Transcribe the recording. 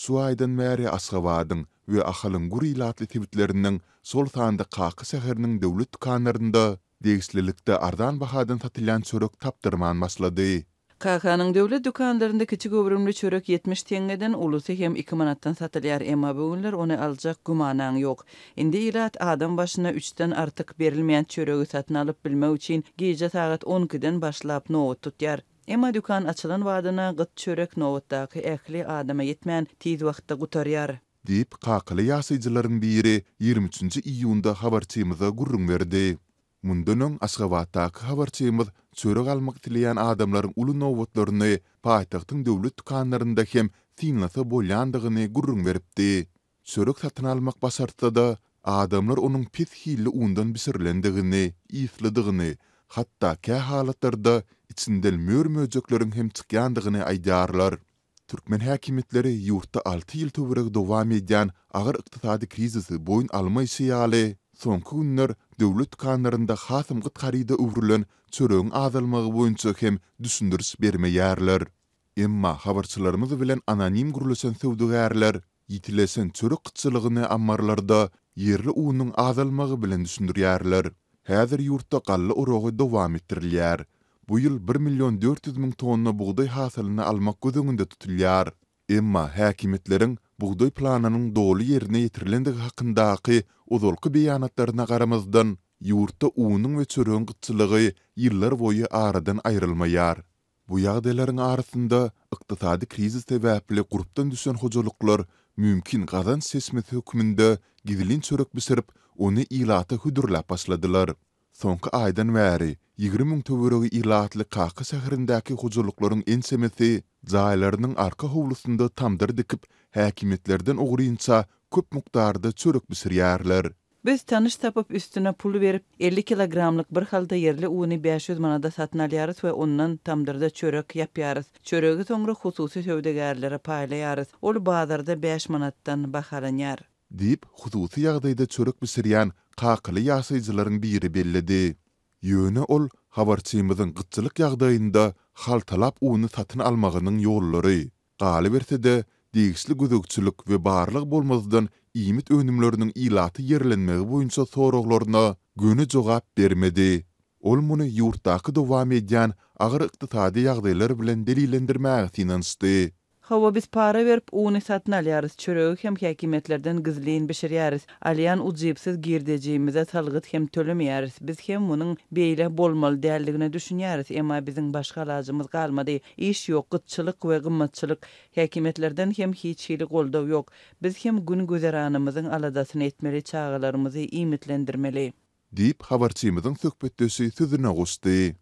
Suaydan märi asgawadyn we ahalyn guri latly tibitleriniň sol taýanda döwlet kanarynda degislilikde ardan bahadan satylan çörek tapdyrman maslady. Kakanyň döwlet dükanlarynda kiçi göwrümli çörek 70 tengeden ulusy hem 2 manatdan satylýar, emma bu günler ony aljak yok. ýok. Indi ilat adam başyna 3-den artyk berilmeýän çöregi satyn alyp bilmek üçin gije sagat 10-den başlap nowut tutýar. Emma dükan açılan vadına gıt çörek novuttaki ähli adama yetmen tiz wagtda gutaryar. Dip qaQlı yasaycıların biri 23. iýunda habarçiyyimıza gurrun berdi. Mundunun asgavattaki habarçymyz çörek almak tiliyyan adamların ulu novutlarını payitahtın dövlü tükanlarında kem tiyinlata bolyandagini gurrun beripdi. Çörek satyn almak basartta da adamlar onun pis hilli undan bisirlendigini, hili hatda kä halatlarda içinden mür möcöklörün hem çıkyandığını aydarlar. Türkmen häkimetleri yurtta 6 yıl töwürek dowam edýän agyr krizisi boyun alma işi ýaly. Soňky günler döwlet kanlarynda qarida gyt garyda öwrülen çörüň azalmagy boýunça hem düşündürüş bermeýärler. Emma habarçylarymyz bilen anonim gurulysyň sowdugärler ýitilesen çörük gyçylygyny ammarlarda yerli uwunyň azalmagy bilen düşündirýärler. Häzir yurtta galla urugy dowam etdirilýär. bu ýyl 1 million 400 000 tonna buğday hasylyny almak gözünde tutulýar. Emma häkimetleriň buğday planynyň doly yerine ýetirilendigi hakyndaky uzunky beýanatlaryna garamazdan ýurtda uwunyň we çöreň gytçylygy ýyllar boyu aradan aýrylmaýar. Bu ýagdaýlaryň arasynda ykdysady krizis täbäpli gurupdan düşen hojalyklar mümkin gazan sesmeti hökümünde gidilin çörek bisirip, onu ilata hüdürlap başladılar. sonka aydan veri 20 mün ILAATLI ilahatly Kaqa şäherindäki huzurlukların ensemesi zaýlarynyň arka howlusunda tamdyr dikip häkimetlerden ogurýança köp mukdarda çörek bisirýärler. Biz tanış tapıp üstüne pul verip 50 kilogramlık bir halda yerli uni 500 manada satın alyarız ve ondan tamdırda çörek yapyarız. Çöreği sonra hususi sövdegarlara paylayarız. Ol bazarda 5 manattan bakaranyarız. deyip hususi yağdayda çörök bisiriyan kakili yasayıcıların biri bellidi. Yönü ol, havarçiyimizin gıtçılık yağdayında xal talap uunu satın almağının yolları. Qali verse de, degisli gözökçülük ve barlıq bolmazdan imit önümlörünün ilatı yerlenmeği boyunca soroglarına günü cogap bermedi. Ol muni yurtdaki dovam edyan agir iqtisadi yagdaylar bilen delilendirmeg sinansdi. Hava biz para verip uni satın alyarız. Çöreği hem hakimetlerden gizliyin bişir Aliyan ucibsiz girdeciğimize talgıt hem tölüm Biz hem bunun beyle bolmalı değerliğine düşün Ema Ama bizim başka alacımız kalmadı. İş yok, gıtçılık ve gımmatçılık. Hakimetlerden hem hiç hili kolda yok. Biz hem gün güzer aladasını etmeli, çağalarımızı imitlendirmeli. Deyip havarçiyimizin sökbetdösi sözü sözü